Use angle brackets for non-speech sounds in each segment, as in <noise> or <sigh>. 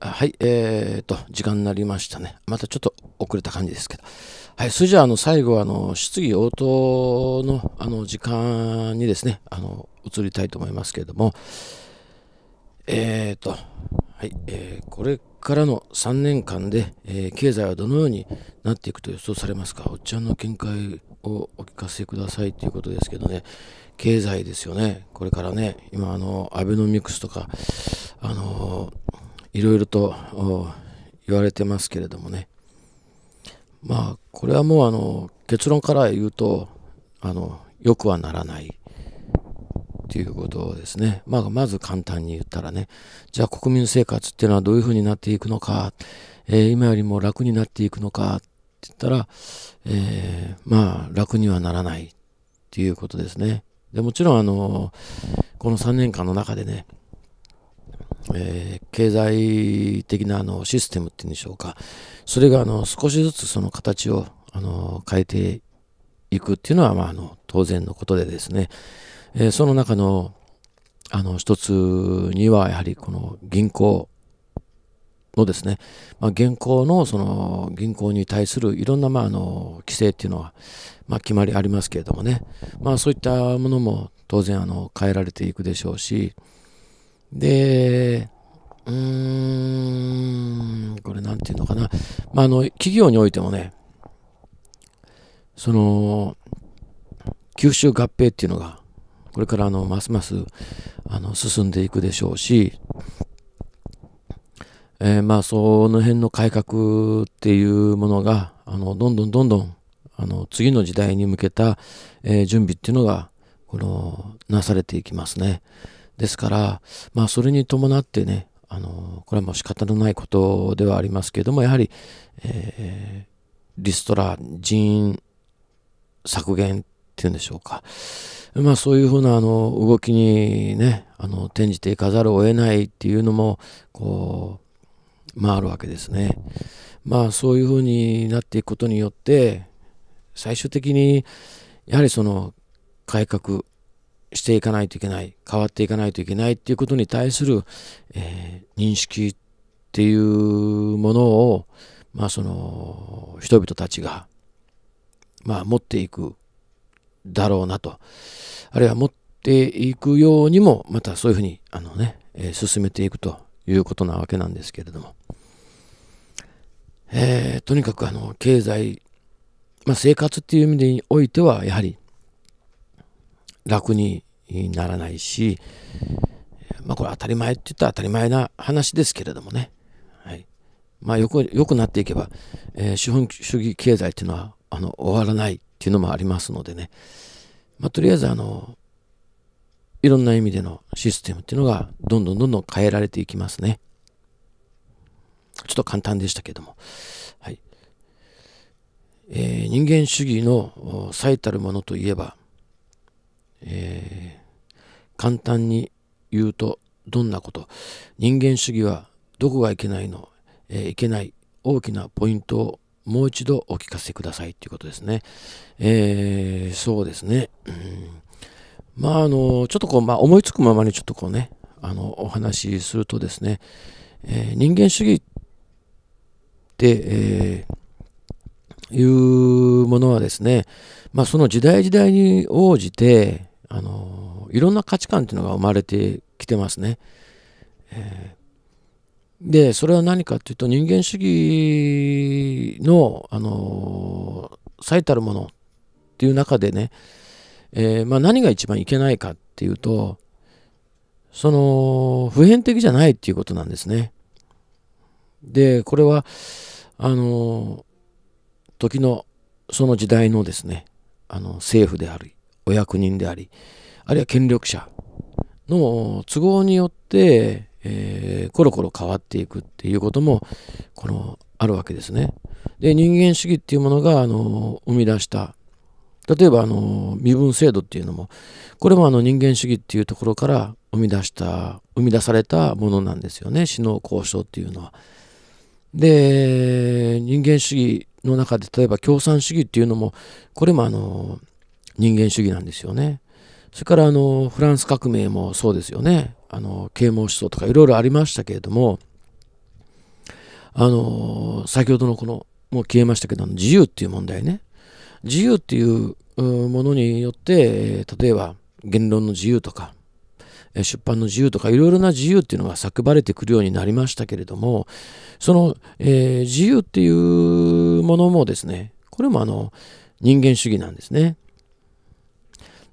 はい、えー、と、時間になりましたね。またちょっと遅れた感じですけど。はい、それじゃあ、あの、最後は、あの、質疑応答の、あの、時間にですね、あの、移りたいと思いますけれども、えー、と、はい、えー、これからの3年間で、えー、経済はどのようになっていくと予想されますかおっちゃんの見解をお聞かせくださいということですけどね、経済ですよね、これからね、今、あの、アベノミクスとか、あのいろいろと言われてますけれどもねまあこれはもうあの結論から言うとあの良くはならないということですね、まあ、まず簡単に言ったらねじゃあ国民生活っていうのはどういうふうになっていくのか、えー、今よりも楽になっていくのかって言ったら、えー、まあ楽にはならないっていうことですねでもちろんあのこの3年間の中でねえー、経済的なあのシステムっていうんでしょうか、それがあの少しずつその形をあの変えていくっていうのは、まあ、あの当然のことでですね、えー、その中のあの一つには、やはりこの銀行のですね、まあ、現行のその銀行に対するいろんなまああの規制っていうのは、まあ、決まりありますけれどもね、まあ、そういったものも当然あの変えられていくでしょうし、で、うーん、これなんていうのかな。まあ、あの、企業においてもね、その、吸収合併っていうのが、これからあの、ますます、あの、進んでいくでしょうし、えー、まあ、その辺の改革っていうものが、あの、どんどんどんどん、あの、次の時代に向けた、えー、準備っていうのが、この、なされていきますね。ですから、まあ、それに伴ってね、あのこれはもう仕方のないことではありますけれども、やはり、えー、リストラ、人員削減っていうんでしょうか。まあ、そういうふうなあの動きにね、あの転じていかざるを得ないっていうのも、こう、まあ、あるわけですね。まあ、そういうふうになっていくことによって、最終的に、やはりその改革、していかないといけない、変わっていかないといけないっていうことに対する、えー、認識っていうものを、まあその、人々たちが、まあ持っていくだろうなと。あるいは持っていくようにも、またそういうふうに、あのね、えー、進めていくということなわけなんですけれども。えー、とにかくあの、経済、まあ生活っていう意味においては、やはり、楽にならないし、まあ、これ当たり前って言ったら当たり前な話ですけれどもね、はいまあ、よくよくなっていけば、えー、資本主義経済っていうのはあの終わらないっていうのもありますのでね、まあ、とりあえずあのいろんな意味でのシステムっていうのがどんどんどんどん変えられていきますね。ちょっと簡単でしたけども。はいえー、人間主義の最たるものといえばえー、簡単に言うとどんなこと人間主義はどこがいけないの、えー、いけない大きなポイントをもう一度お聞かせくださいということですね。えー、そうですね。うん、まあ、あの、ちょっとこう、まあ、思いつくままにちょっとこうね、あの、お話しするとですね、えー、人間主義って、えー、いうものはですね、まあ、その時代時代に応じて、あのいろんな価値観っていうのが生まれてきてますね。えー、でそれは何かっていうと人間主義の、あの最たるものっていう中でね、えー、まあ、何が一番いけないかっていうとその普遍的じゃないっていうことなんですね。でこれはあの時のその時代のですねあの政府であるお役人であり、あるいは権力者の都合によって、えー、コロコロ変わっていくっていうことも、この、あるわけですね。で、人間主義っていうものが、あの、生み出した、例えば、あの、身分制度っていうのも、これもあの人間主義っていうところから生み出した、生み出されたものなんですよね、死の交渉っていうのは。で、人間主義の中で、例えば共産主義っていうのも、これもあの、人間主義なんですよね。それからあのフランス革命もそうですよね。あの啓蒙思想とかいろいろありましたけれどもあの先ほどのこのもう消えましたけど自由っていう問題ね自由っていうものによって例えば言論の自由とか出版の自由とかいろいろな自由っていうのが叫ばれてくるようになりましたけれどもその、えー、自由っていうものもですねこれもあの人間主義なんですね。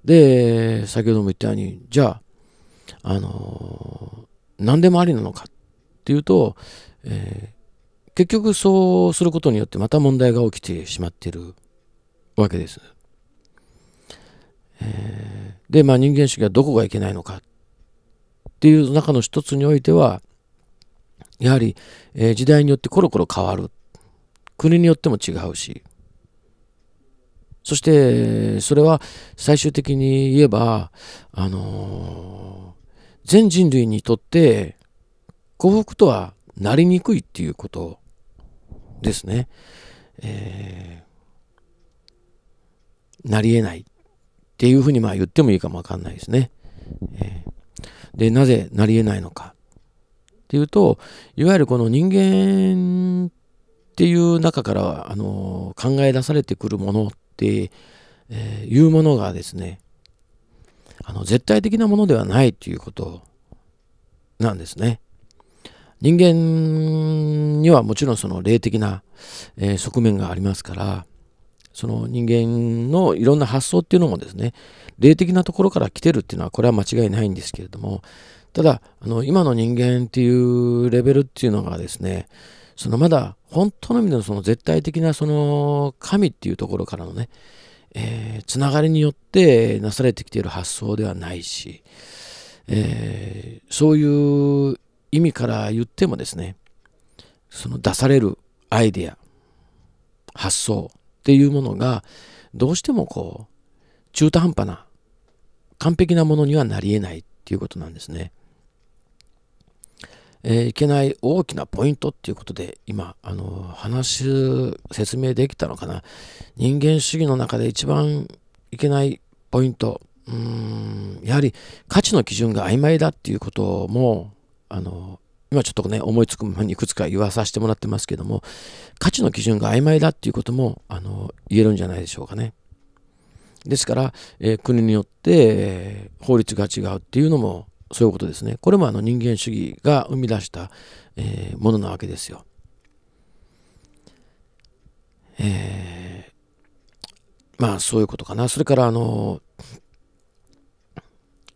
で、先ほども言ったように、じゃあ、あのー、何でもありなのかっていうと、えー、結局そうすることによってまた問題が起きてしまっているわけです。えー、で、まあ人間主義はどこがいけないのかっていう中の一つにおいては、やはり、えー、時代によってコロコロ変わる。国によっても違うし、そしてそれは最終的に言えば、あのー、全人類にとって幸福とはなりにくいっていうことですね。えー、なり得ないっていうふうにまあ言ってもいいかもわかんないですね。えー、でなぜなり得ないのかっていうといわゆるこの人間っていう中からあの考え出されてくるものっっていうものがですね、あの絶対的なものではないということなんですね。人間にはもちろんその霊的な、え側面がありますからその人間のいろんな発想っていうのもですね霊的なところから来てるっていうのはこれは間違いないんですけれどもただあの今の人間っていうレベルっていうのがですねそのまだ本当の意味のその絶対的なその神っていうところからのね、えー、つながりによってなされてきている発想ではないし、えー、そういう意味から言ってもですねその出されるアイデア発想っていうものがどうしてもこう中途半端な完璧なものにはなりえないっていうことなんですね。えいけない大きなポイントっていうことで今あの話説明できたのかな人間主義の中で一番いけないポイントうんやはり価値の基準が曖昧だっていうこともあの今ちょっとね思いつくままにいくつか言わさせてもらってますけども価値の基準が曖昧だっていうこともあの言えるんじゃないでしょうかね。ですから、えー、国によって、えー、法律が違うっていうのもそういうことですね。これもあの人間主義が生み出した、えー、ものなわけですよ。えー、まあそういうことかな。それからあの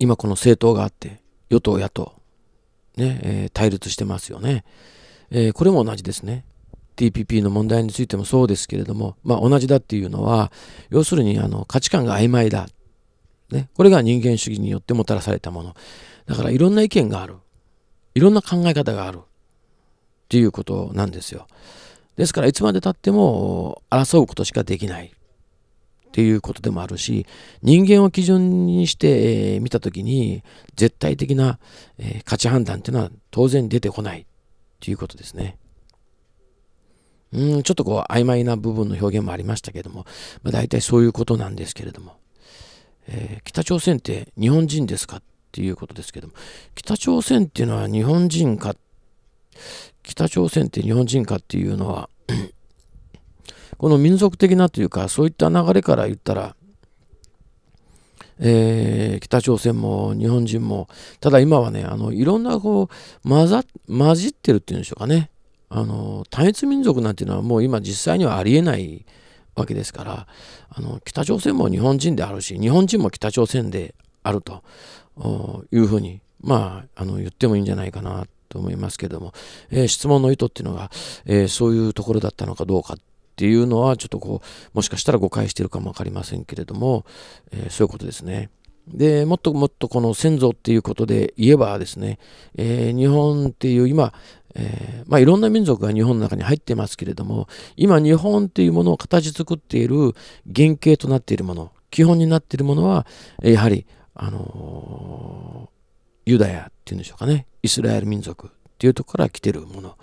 今この政党があって与党野党、ねえー、対立してますよね、えー、これも同じですね。TPP の問題についてもそうですけれども、まあ、同じだっていうのは要するにあの価値観が曖昧だ、ね、これが人間主義によってもたらされたもの。だからいろんな意見がある。いろんな考え方がある。っていうことなんですよ。ですからいつまでたっても争うことしかできない。っていうことでもあるし人間を基準にして、えー、見た時に絶対的な、えー、価値判断っていうのは当然出てこないっていうことですね。うんちょっとこう曖昧な部分の表現もありましたけども、まあ、大体そういうことなんですけれども、えー、北朝鮮って日本人ですかっていうことですけども、北朝鮮っていうのは日本人か、北朝鮮って日本人かっていうのは、<clears throat> この民族的なというか、そういった流れから言ったら、えー、北朝鮮も日本人も、ただ今はね、あのいろんなこう混ざ混じってるっていうんでしょうかねあの、単一民族なんていうのはもう今実際にはありえないわけですから、あの北朝鮮も日本人であるし、日本人も北朝鮮であると。いうふうに、まあ、あの言ってもいいんじゃないかなと思いますけども、えー、質問の意図っていうのが、えー、そういうところだったのかどうかっていうのは、ちょっとこう、もしかしたら誤解してるかもわかりませんけれども、えー、そういうことですね。で、もっともっとこの先祖っていうことで言えばですね、え日本っていう今、えー、まあ、いろんな民族が日本の中に入ってますけれども今日本っていうものを形作っている原型となっているもの基本になっているものはやはりあのー、ユダヤっていうんでしょうかね、イスラエル民族っていうとこから来てるもの、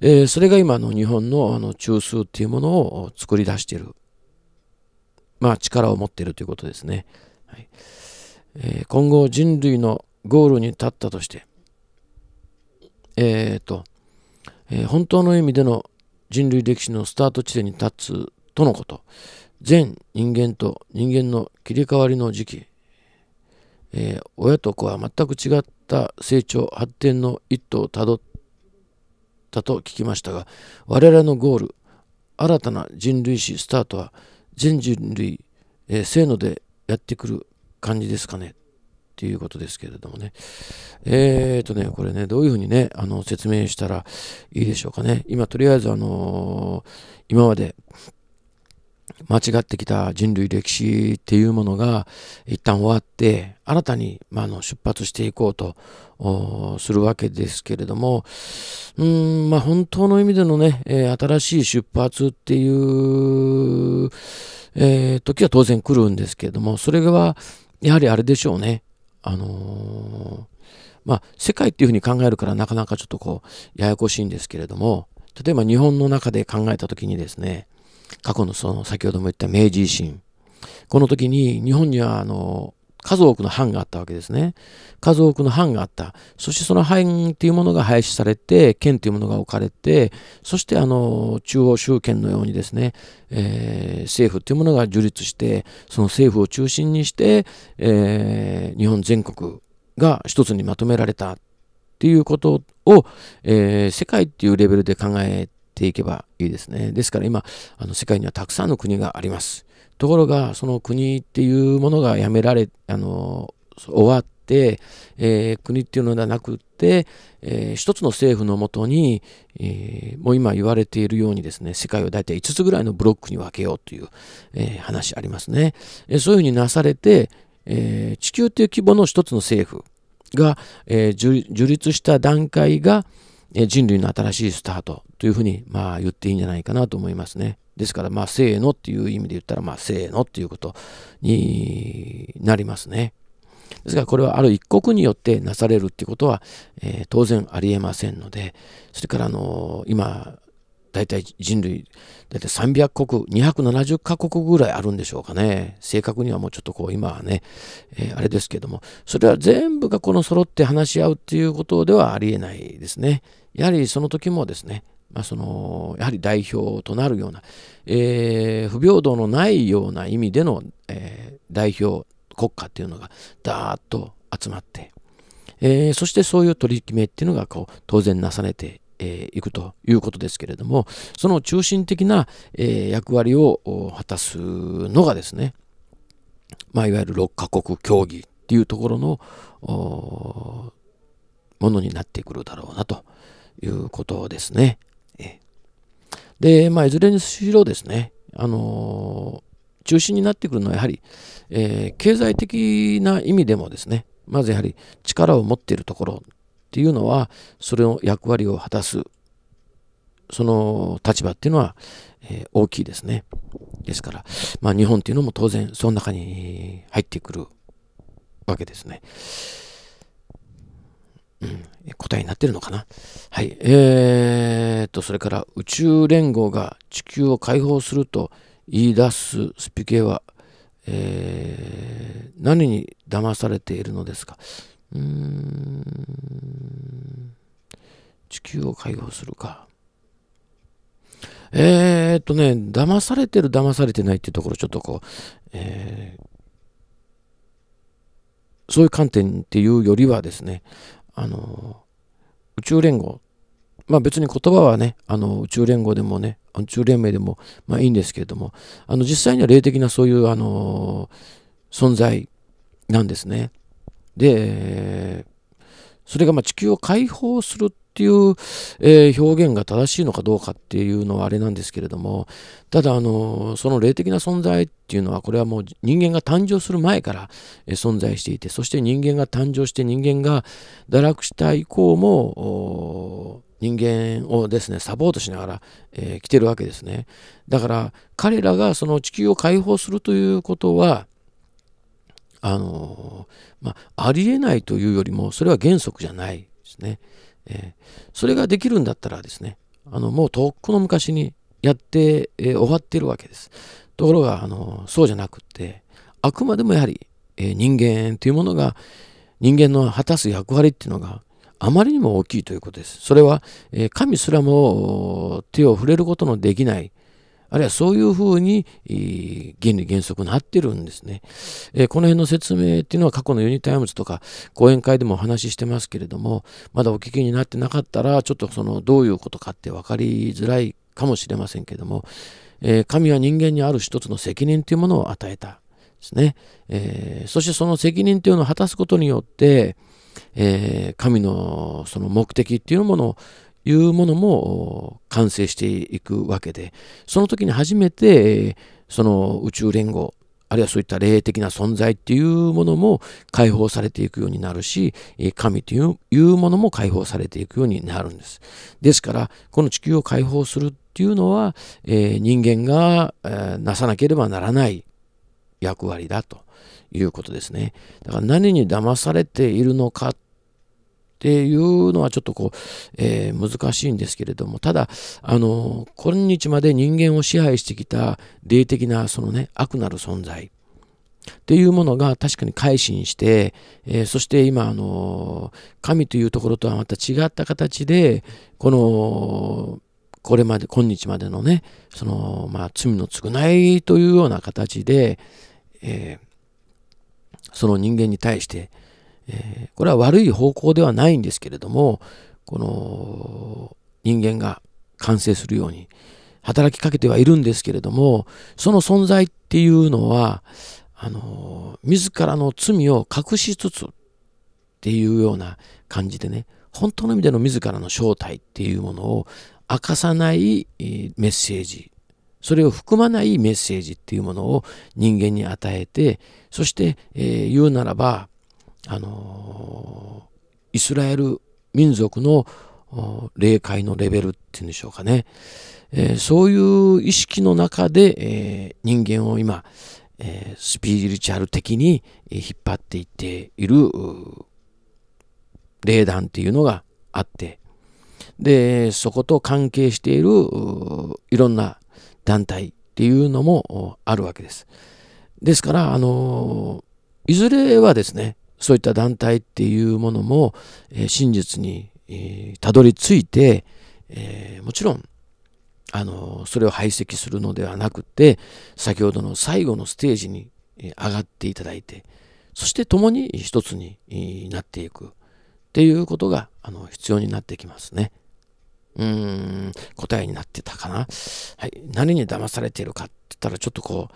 えー、それが今の日本のあの中枢っていうものを作り出している、まあ力を持っているということですね。はいえー、今後人類のゴールに立ったとして、えっ、ー、と、えー、本当の意味での人類歴史のスタート地点に立つとのこと、全人間と人間の切り替わりの時期えー、親と子は全く違った成長発展の一途をたどったと聞きましたが我々のゴール新たな人類史スタートは全人類、えー、せーのでやってくる感じですかねっていうことですけれどもね。えっ、ー、とね、これね、どういうふうにね、あの、説明したらいいでしょうかね。今、とりあえず、あのー、今まで、間違ってきた人類歴史っていうものが一旦終わって新たに、まあ、の出発していこうとするわけですけれどもうんまあ本当の意味でのね、えー、新しい出発っていう、えー、時は当然来るんですけれどもそれはやはりあれでしょうねあのー、まあ世界っていうふうに考えるからなかなかちょっとこうややこしいんですけれども例えば日本の中で考えた時にですね過去のその先ほども言った明治維新この時に日本にはあの数多くの藩があったわけですね数多くの藩があったそしてその藩っていうものが廃止されて県というものが置かれてそしてあの中央集権のようにですね、えー、政府っていうものが樹立してその政府を中心にして、えー、日本全国が一つにまとめられたっていうことを、えー、世界っていうレベルで考えていけばいいですね。ですから今、あの世界にはたくさんの国があります。ところが、その国っていうものがやめられ、あの、終わって、えー、国っていうのではなくって、えー、一つの政府のもとに、えー、もう今言われているようにですね、世界を大体5つぐらいのブロックに分けようという、え話ありますね、えそういうふうになされて、え地球という規模の一つの政府が、え樹立した段階が、人類の新しいスタートというふうに、まあ、言っていいんじゃないかなと思いますね。ですから、まあ、せーのっていう意味で言ったら、まあ、せーのっていうことになりますね。ですから、これはある一国によってなされるっていうことは、えー、当然ありえませんので、それから、あのー、今、大体人類、大体300国、270カ国ぐらいあるんでしょうかね。正確にはもうちょっとこう、今はね、えー、あれですけども、それは全部がこの揃って話し合うっていうことではありえないですね。やはりその時もですね、まあ、そのやはり代表となるような、えー、不平等のないような意味での、えー、代表国家っていうのがだーっと集まって、えー、そしてそういう取り決めっていうのがこう当然なされてえー、いくということですけれどもその中心的な、え役割を果たすのがですね、まあ、いわゆる6カ国協議っていうところのものになってくるだろうなということですね。で、まあ、いずれにしろですね、あの中心になってくるのはやはり、えー、経済的な意味でもですねまずやはり力を持っているところっていうのはそれの役割を果たすその立場っていうのは、えー、大きいですね。ですから、まあ、日本っていうのも当然その中に入ってくるわけですね。うん、答えになってるのかな。はい。えー、と、それから宇宙連合が地球を解放すると言い出すスピケは、えー、何に騙されているのですか。うん、地球を解放するか。えー、っとね、騙されてる、騙されてないっていうところ、ちょっとこう、えー、そういう観点っていうよりはですね、あの、宇宙連合、まあ別に言葉はね、あの宇宙連合でもね、宇宙連盟でもまあいいんですけれども、あの実際には霊的なそういうあの存在なんですね。で、それがま地球を解放するっていう、えー、表現が正しいのかどうかっていうのはあれなんですけれども、ただ、あの、その霊的な存在っていうのは、これはもう人間が誕生する前から、え存在していて、そして人間が誕生して人間が堕落した以降も、人間をですね、サポートしながら、えー、来てるわけですね。だから、彼らがその地球を解放するということは、あのまあ、ありえないというよりもそれは原則じゃないですね、えー、それができるんだったらですねあのもうとっくの昔にやって、えー、終わっているわけですところがあのそうじゃなくってあくまでもやはり、えー、人間というものが人間の果たす役割っていうのがあまりにも大きいということですそれは、えー、神すらも手を触れることのできないあるいはそういうふうに、原理原則になってるんですね、この辺の説明っていうのは過去のユニタイムズとか講演会でもお話ししてますけれども、まだお聞きになってなかったら、ちょっとそのどういうことかって分かりづらいかもしれませんけれども、神は人間にある一つの責任というものを与えたですね、そしてその責任というのを果たすことによって、神のその目的っていうものをいうものも完成していくわけでその時に初めてその宇宙連合あるいはそういった霊的な存在っていうものも解放されていくようになるし神というものも解放されていくようになるんです。ですからこの地球を解放するっていうのは、え人間が、えなさなければならない役割だということですね。だから何に騙されているのかっっていうのはちょっとこう、えー、難しいんですけれども、ただ、あの、今日まで人間を支配してきた霊的なそのね、悪なる存在っていうものが確かに改心して、えー、そして今、あの、神というところとはまた違った形で、この、これまで、今日までのね、その、まあ、罪の償いというような形で、えー、その人間に対して、えー、これは悪い方向ではないんですけれどもこの人間が完成するように働きかけてはいるんですけれどもその存在っていうのはあの自らの罪を隠しつつっていうような感じでね本当の意味での自らの正体っていうものを明かさないメッセージそれを含まないメッセージっていうものを人間に与えてそして、えー、言うならばあのイスラエル民族の霊界のレベルっていうんでしょうかね、えー、そういう意識の中で、えー、人間を今、えー、スピリチュアル的に引っ張っていっている霊団っていうのがあってでそこと関係しているいろんな団体っていうのもあるわけですですからあのいずれはですねそういった団体っていうものも、え真実に、えたどり着いて、えもちろんあのそれを排斥するのではなくて先ほどの最後のステージに上がっていただいてそして共に一つになっていくっていうことがあの必要になってきますね。うーん答えになってたかな、はい、何に騙されているかって言ったらちょっとこう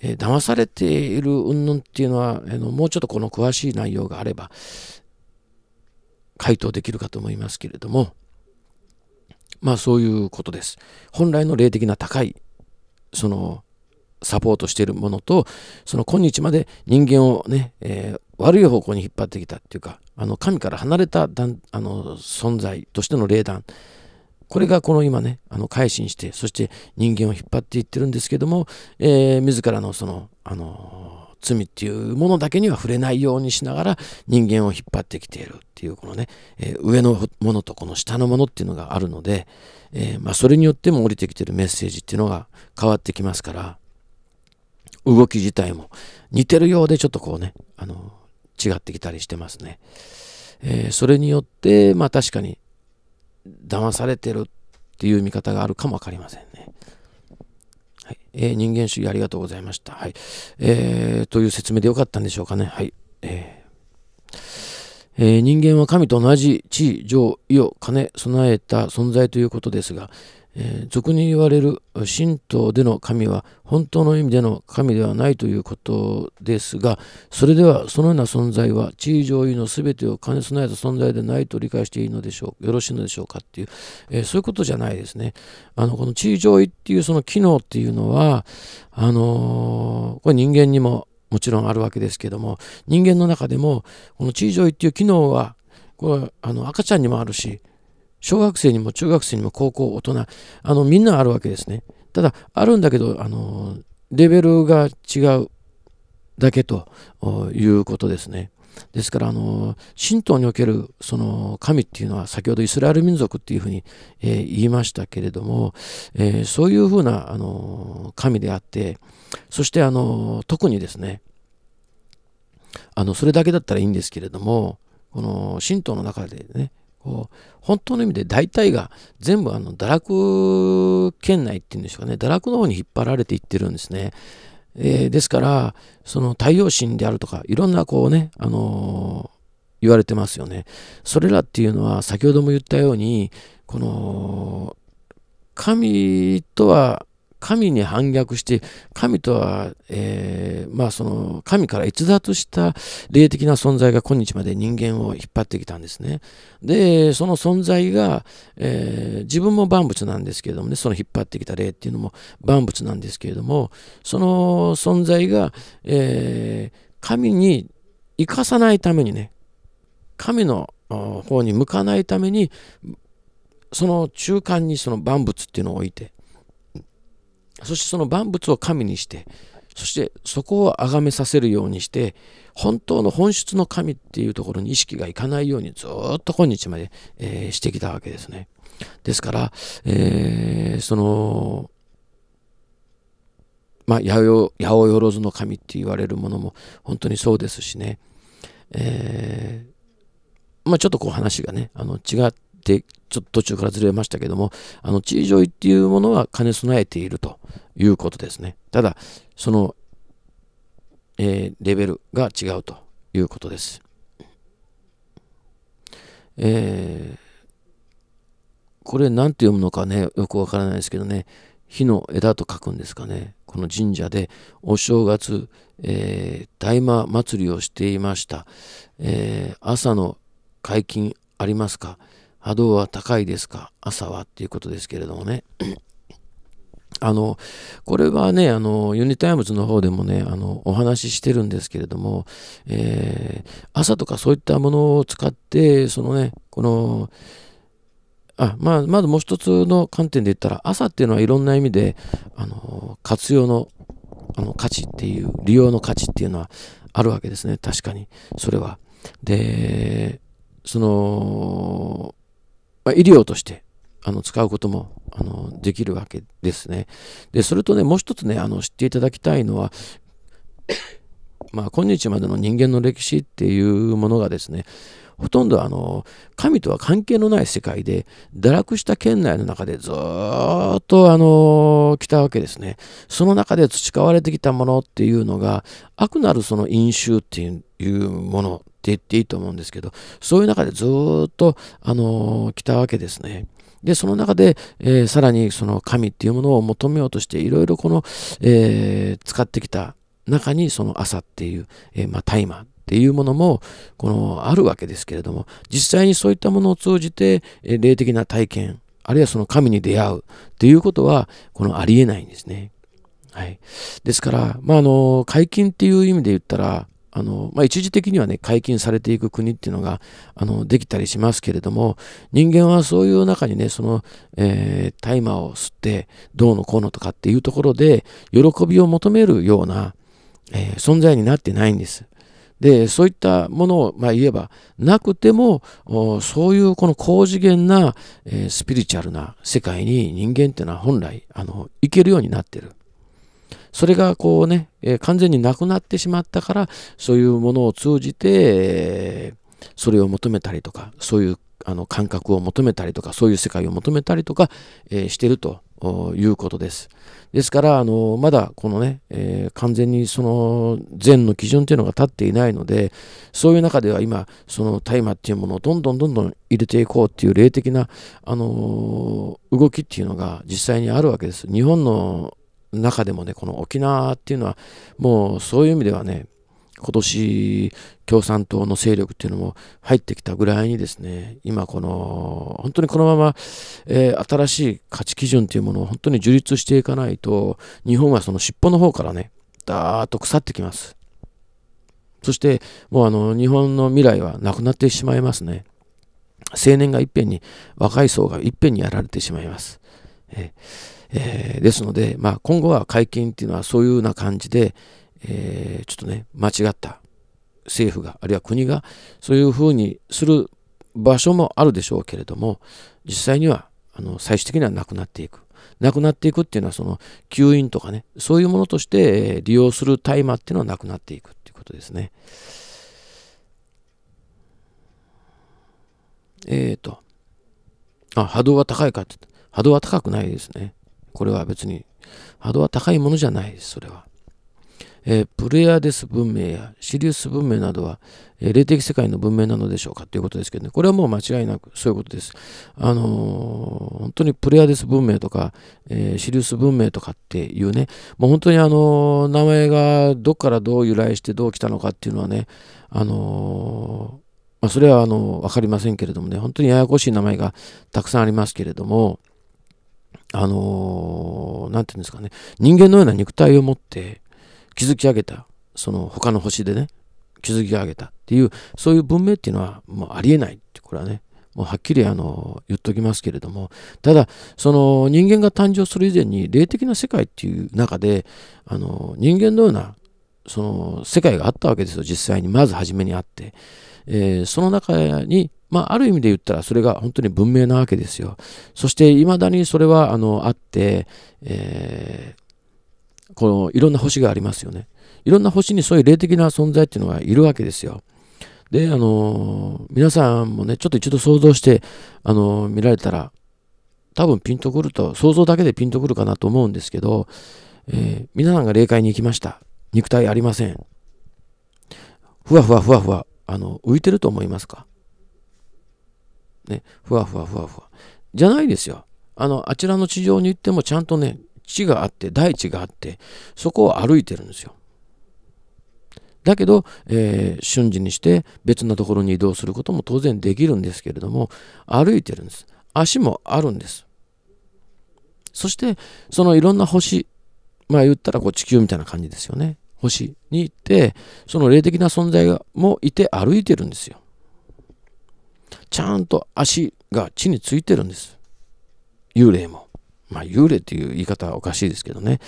えー、騙されている云々っていうのは、えのもうちょっとこの詳しい内容があれば回答できるかと思いますけれどもまあそういうことです本来の霊的な高いそのサポートしているものとその今日まで人間をね、えー、悪い方向に引っ張ってきたっていうかあの神から離れたあの存在としての霊団これがこの今ね、あの改心して、そして人間を引っ張っていってるんですけども、えー、自らのその、あのー、罪っていうものだけには触れないようにしながら人間を引っ張ってきているっていうこのね、えー、上のものとこの下のものっていうのがあるので、えまあ、それによっても降りてきてるメッセージっていうのが変わってきますから動き自体も似てるようでちょっとこうね、あの違ってきたりしてますね。えそれによって、まあ確かに騙されてるっていう見方があるかも分かりませんね。はい、えー、人間主義ありがとうございました。はい、えー、という説明でよかったんでしょうかね。はい、えー、えー、人間は神と同じ地位、情、意を兼ね備えた存在ということですが、えー、俗に言われる神道での神は本当の意味での神ではないということですがそれではそのような存在は地位上位の全てを兼ね備えた存在でないと理解していいのでしょうよろしいのでしょうかっていう、えー、そういうことじゃないですねあのこの地位上位っていうその機能っていうのはあのー、これ人間にももちろんあるわけですけども人間の中でもこの地位上位っていう機能はこれはあの赤ちゃんにもあるし小学生にも中学生にも高校、大人、あのみんなあるわけですね。ただ、あるんだけど、あのレベルが違うだけということですね。ですから、あの神道におけるその神っていうのは先ほどイスラエル民族っていうふうに、えー、言いましたけれども、えー、そういうふうなあの神であってそしてあの特にですねあのそれだけだったらいいんですけれどもこの神道の中でね本当の意味で大体が全部あの堕落圏内っていうんでしょうかね堕落の方に引っ張られていってるんですね。えー、ですからその太陽神であるとかいろんなこうね、あのー、言われてますよね。それらっていうのは先ほども言ったようにこの神とは神に反逆して、神とは、えー、まあその、神から逸脱した霊的な存在が今日まで人間を引っ張ってきたんですね。で、その存在が、えー、自分も万物なんですけれどもね、その引っ張ってきた霊っていうのも万物なんですけれども、その存在が、えー、神に生かさないためにね、神の方に向かないために、その中間にその万物っていうのを置いて、そしてその万物を神にしてそしてそこを崇めさせるようにして本当の本質の神っていうところに意識がいかないようにずっと今日まで、えー、してきたわけですね。ですから、えー、そのまあ八百万の神って言われるものも本当にそうですしね、えー、まあちょっとこう話がねあの違って、ちょっと途中からずれましたけども、あの、地位上位っていうものは兼ね備えているということですね。ただ、その、えー、レベルが違うということです。えー、これ何て読むのかね、よくわからないですけどね、火の枝と書くんですかね。この神社でお正月、えー、大麻祭りをしていました。えー、朝の解禁ありますか波動は高いですか朝はっていうことですけれどもね。<coughs> あの、これはね、あの、ユニタイムズの方でもね、あの、お話ししてるんですけれども、えー、朝とかそういったものを使って、そのね、この、あまあ、まずもう一つの観点で言ったら、朝っていうのはいろんな意味で、あの、活用の、あの、価値っていう、利用の価値っていうのはあるわけですね。確かに。それは。で、その、まあ、医療としてあの使うこともあのできるわけですね。でそれとねもう一つねあの知っていただきたいのは <coughs> まあ、今日までの人間の歴史っていうものがですねほとんどあの神とは関係のない世界で堕落した圏内の中でずっとあの来たわけですねその中で培われてきたものっていうのが悪なるその飲酒っていうものって言っていいと思うんですけど、そういう中でずっと、あの来たわけですね。で、その中で、えー、さらにその神っていうものを求めようとして、いろいろこの、えー、使ってきた中に、その朝っていう、えー、まあ、大麻っていうものも、この、あるわけですけれども、実際にそういったものを通じて、え霊的な体験、あるいはその神に出会うっていうことは、このありえないんですね。はい。ですから、まあ、あの、解禁っていう意味で言ったら、あの、まあ、一時的にはね、解禁されていく国っていうのが、あの、できたりしますけれども、人間はそういう中にね、その、えー、大麻を吸って、どうのこうのとかっていうところで、喜びを求めるような、えー、存在になってないんです。で、そういったものを、まあ、言えば、なくても、そういうこの高次元な、えー、スピリチュアルな世界に人間っていうのは本来、あの、いけるようになってる。それがこうね、え完全になくなってしまったから、そういうものを通じて、えそれを求めたりとか、そういうあの感覚を求めたりとか、そういう世界を求めたりとか、えしてるということです。ですから、あのまだこのね、えー、完全にその善の基準というのが立っていないので、そういう中では今、その大麻っていうものをどんどんどんどん入れていこうっていう霊的な、あのー、動きっていうのが実際にあるわけです。日本の中でもね、この沖縄っていうのは、もうそういう意味ではね、今年共産党の勢力っていうのも入ってきたぐらいにですね、今この、本当にこのまま、えー、新しい価値基準っていうものを本当に樹立していかないと、日本はその尻尾の方からね、だーっと腐ってきます。そして、もうあの、日本の未来はなくなってしまいますね。青年がいっぺんに、若い層がいっぺんにやられてしまいます。ええー、ですので、まあ、今後は解禁っていうのはそういうような感じで、えー、ちょっとね間違った政府があるいは国がそういうふうにする場所もあるでしょうけれども実際にはあの最終的にはなくなっていくなくなっていくっていうのはその吸引とかねそういうものとして利用する大麻っていうのはなくなっていくっていうことですね。えっ、ー、とあ波動が高いかって言った波動は高くないですね。これは別に、波動は高いものじゃないです、それは。えー、プレアデス文明やシリウス文明などは、えー、霊的世界の文明なのでしょうかということですけどね、これはもう間違いなくそういうことです。あのー、本当にプレアデス文明とか、えシリウス文明とかっていうね、もう本当にあの名前がどっからどう由来してどう来たのかっていうのはね、あのまあ、それはあの分かりませんけれどもね、本当にややこしい名前がたくさんありますけれども、あのー、なんていうんですかね、人間のような肉体を持って築き上げた、その他の星でね、築き上げたっていう、そういう文明っていうのはもうありえないって、これはね、もうはっきりあの言っときますけれども、ただ、その人間が誕生する以前に霊的な世界っていう中で、あの人間のようなその世界があったわけですよ、実際に。まず初めにあって。えー、その中にまあ、ある意味で言ったらそれが本当に文明なわけですよ。そしていまだにそれはあのあって、えー、このいろんな星がありますよね。いろんな星にそういう霊的な存在っていうのがいるわけですよ。で、あの皆さんもね、ちょっと一度想像して、あの見られたら、多分ピンとくると、想像だけでピンとくるかなと思うんですけど、えー、皆さんが霊界に行きました。肉体ありません。ふわふわふわふわ、あの浮いてると思いますかね、ふわふわふわふわ。じゃないですよ。あの、あちらの地上に行ってもちゃんとね、地があって、大地があって、そこを歩いてるんですよ。だけど、えー、瞬時にして別なところに移動することも当然できるんですけれども、歩いてるんです。足もあるんです。そして、そのいろんな星、まあ言ったらこう地球みたいな感じですよね。星に行って、その霊的な存在がもいて歩いてるんですよ。ちゃんと足が地についてるんです。幽霊も。まあ、幽霊っていう言い方はおかしいですけどね。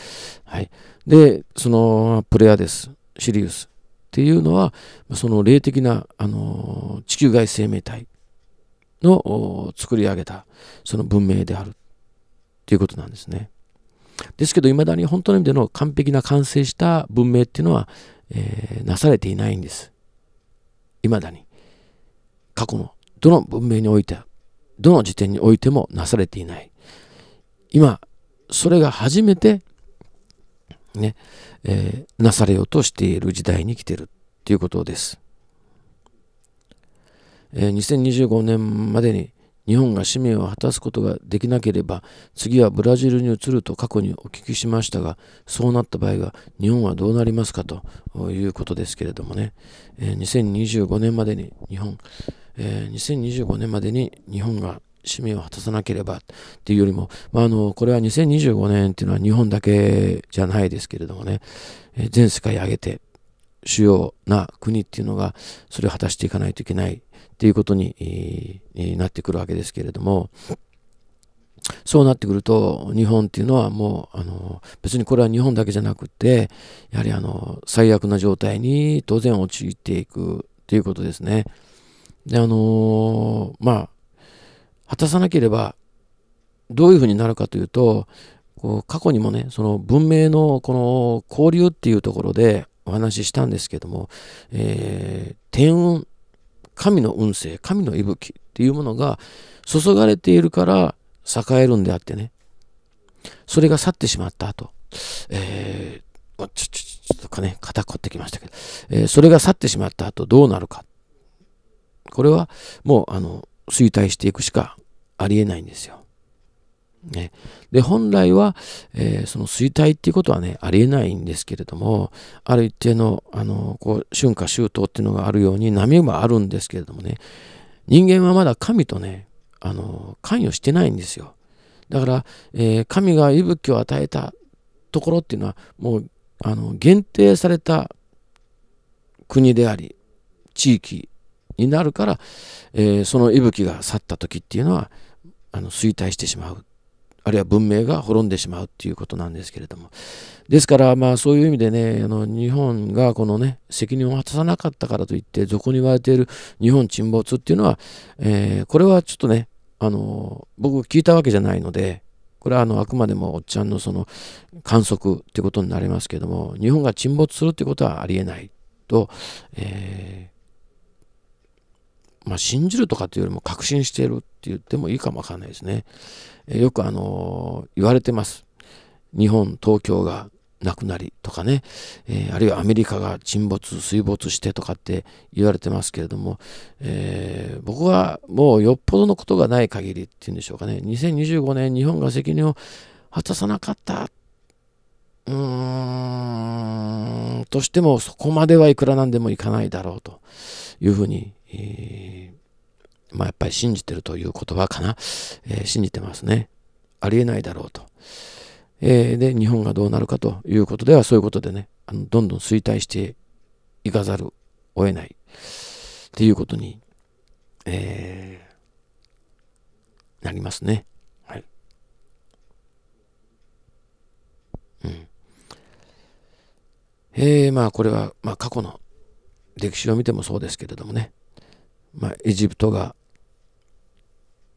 はい。で、そのプレアデス、シリウスっていうのは、その霊的な、あの地球外生命体の作り上げた、その文明であるっていうことなんですね。ですけど、いまだに本当の意味での完璧な完成した文明っていうのは、えー、なされていないんです。いまだに。過去のどの文明において、どの時点においてもなされていない。今、それが初めて、ね、えー、なされようとしている時代に来てるということです。えー、2025年までに日本が使命を果たすことができなければ次はブラジルに移ると過去にお聞きしましたがそうなった場合は日本はどうなりますかということですけれどもね、え2025年までに日本、え2025年までに日本が使命を果たさなければっていうよりも、まああ、の、これは2025年っていうのは日本だけじゃないですけれどもね、全世界挙げて主要な国っていうのがそれを果たしていかないといけないっていうことに、なってくるわけですけれどもそうなってくると日本っていうのはもうあの別にこれは日本だけじゃなくてやはりあの最悪な状態に当然陥っていくっていうことですね。であのまあ果たさなければどういうふうになるかというとこう過去にもねその文明のこの交流っていうところでお話ししたんですけども、えー、天運、神の運勢、神の息吹っていうものが注がれているから栄えるんであってね、それが去ってしまった後、えー、ちょ、ちょ、ちょっとかね、肩凝ってきましたけど、えー、それが去ってしまった後どうなるか。これはもう、あの、衰退していくしかありえないんですよ。ね、で本来は、えー、その衰退っていうことはねありえないんですけれどもある一定のあのこう春夏秋冬っていうのがあるように波はあるんですけれどもね人間はまだ神とねあの関与してないんですよだから、えー、神が息吹を与えたところっていうのはもうあの限定された国であり地域になるから、えー、その息吹が去った時っていうのはあの衰退してしまうあるいは文明が滅んでしまうということなんですけれども。ですから、まあそういう意味でね、あの日本がこのね、責任を果たさなかったからといって、俗に言われている日本沈没っていうのは、えー、これはちょっとね、あの、僕聞いたわけじゃないので、これはあのあくまでもおっちゃんのその観測ってことになりますけども、日本が沈没するってことはありえないと、えーまあ、信じるとかっていうよりも確信しているって言ってもいいかもわかんないですね。えよくあの言われてます。日本、東京がなくなりとかね、えー、あるいはアメリカが沈没、水没してとかって言われてますけれども、えー、僕はもうよっぽどのことがない限りっていうんでしょうかね、2025年日本が責任を果たさなかった、うーん、としてもそこまではいくらなんでもいかないだろうというふうにえー、まあやっぱり信じてるという言葉かな、えー、信じてますね。ありえないだろうと。えー、で、日本がどうなるかということでは、そういうことでね、あのどんどん衰退していかざるを得ないっていうことに、えー、なりますね。はい。うん。えー、まあ、これは、まあ、過去の歴史を見てもそうですけれどもね、まあ、エジプトが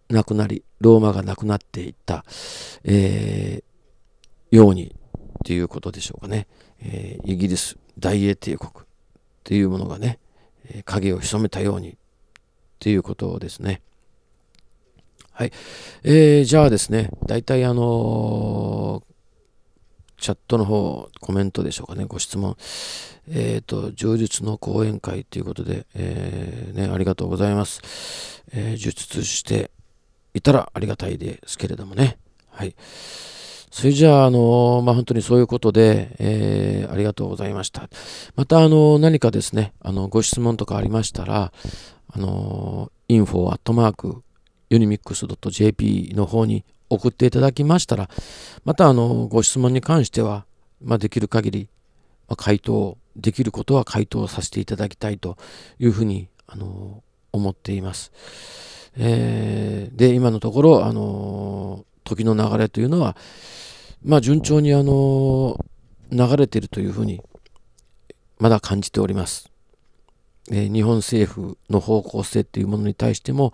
なくなり、ローマがなくなっていった、えー、ようにっていうことでしょうかね。えー、イギリス大英帝国っていうものがね、影を潜めたようにっていうことですね。はい。えー、じゃあですね、大体あのーチャットの方、コメントでしょうかね、ご質問。えっ、ー、と、柔術の講演会ということで、えー、ね、ありがとうございます。えー、術していたらありがたいですけれどもね。はい。それじゃあ、あの、まあ、本当にそういうことで、えー、ありがとうございました。また、あの、何かですね、あの、ご質問とかありましたら、あの、info@ ユニミックス .jp の方に送っていただきましたら、またあのご質問に関しては、まあ、できる限り、まあ、回答、できることは回答させていただきたいというふうにあの思っています。えー、で、今のところ、あの時の流れというのは、まあ、順調にあの流れているというふうにまだ感じております。えー、日本政府の方向性というものに対しても、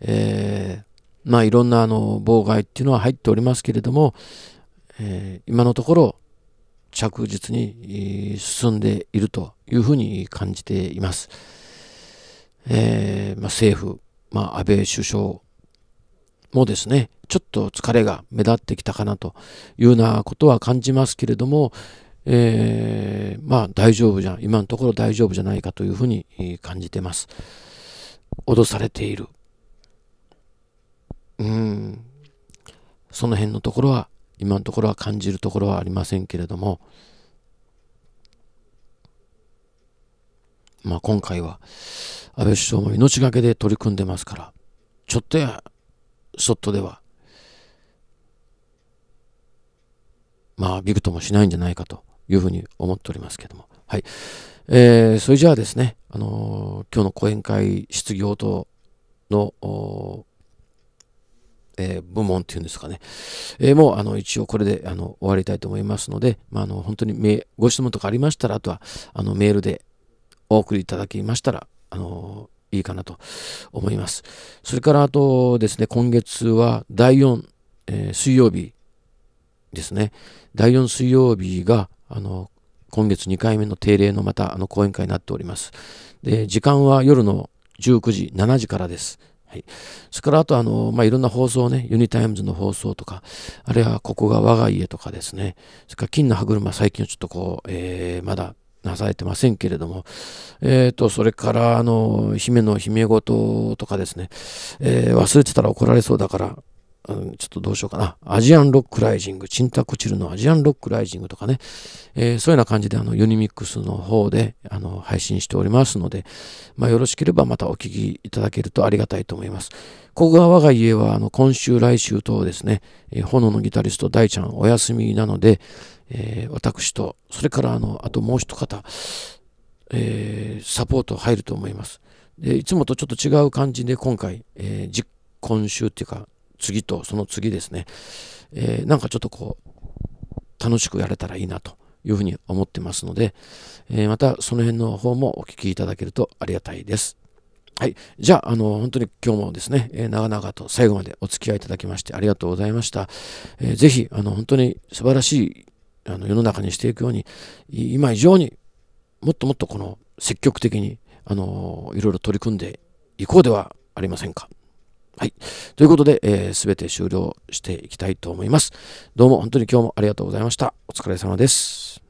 えーまあいろんなあの妨害っていうのは入っておりますけれども、えー、今のところ着実に進んでいるというふうに感じています。えー、まあ、政府、まあ、安倍首相もですね、ちょっと疲れが目立ってきたかなというようなことは感じますけれども、えー、まあ大丈夫じゃ、今のところ大丈夫じゃないかというふうに感じています。脅されている。うん、その辺のところは、今のところは感じるところはありませんけれども、まあ今回は、安倍首相も命がけで取り組んでますから、ちょっとや、そっと。では、まあ、びくともしないんじゃないかというふうに思っておりますけども。はい。えー、それじゃあですね、あのー、今日の講演会失業等の、えー、部門っていうんですかね、えー、もうあの一応これであの終わりたいと思いますので、まあ、あの本当にご質問とかありましたら、あとはあのメールでお送りいただきましたら、あのいいかなと思います。それからあとですね、今月は第4、えー、水曜日ですね、第4水曜日があの今月2回目の定例のまたあの講演会になっております。で時間は夜の19時、7時からです。はい。それからあとあの、まあ、いろんな放送ね、ユニタイムズの放送とか、あるいはここが我が家とかですね、それから金の歯車、最近はちょっとこう、えー、まだなされてませんけれども、えーと、それからあの姫の姫事とかですね、えー、忘れてたら怒られそうだからうん、ちょっとどうしようかな。アジアンロックライジング、チンタクチルのアジアンロックライジングとかね。えー、そういうような感じで、あの、ユニミックスの方で、あの、配信しておりますので、まあ、よろしければまたお聞きいただけるとありがたいと思います。ここが我が家は、あの、今週、来週とですね、えー、炎のギタリスト、大ちゃん、お休みなので、えー、私と、それから、あの、あともう一方、えー、サポート入ると思います。で、いつもとちょっと違う感じで、今回、えー、今週っていうか、次とその次ですね、えー、なんかちょっとこう、楽しくやれたらいいなというふうに思ってますので、えー、またその辺の方もお聞きいただけるとありがたいです。はい。じゃあ、あの、本当に今日もですね、えー、長々と最後までお付き合いいただきましてありがとうございました。えー、ぜひ、あの、本当に素晴らしいあの世の中にしていくように、今以上にもっともっとこの積極的に、あの、いろいろ取り組んでいこうではありませんか。はい。ということで、えー、全て終了していきたいと思います。どうも本当に今日もありがとうございました。お疲れ様です。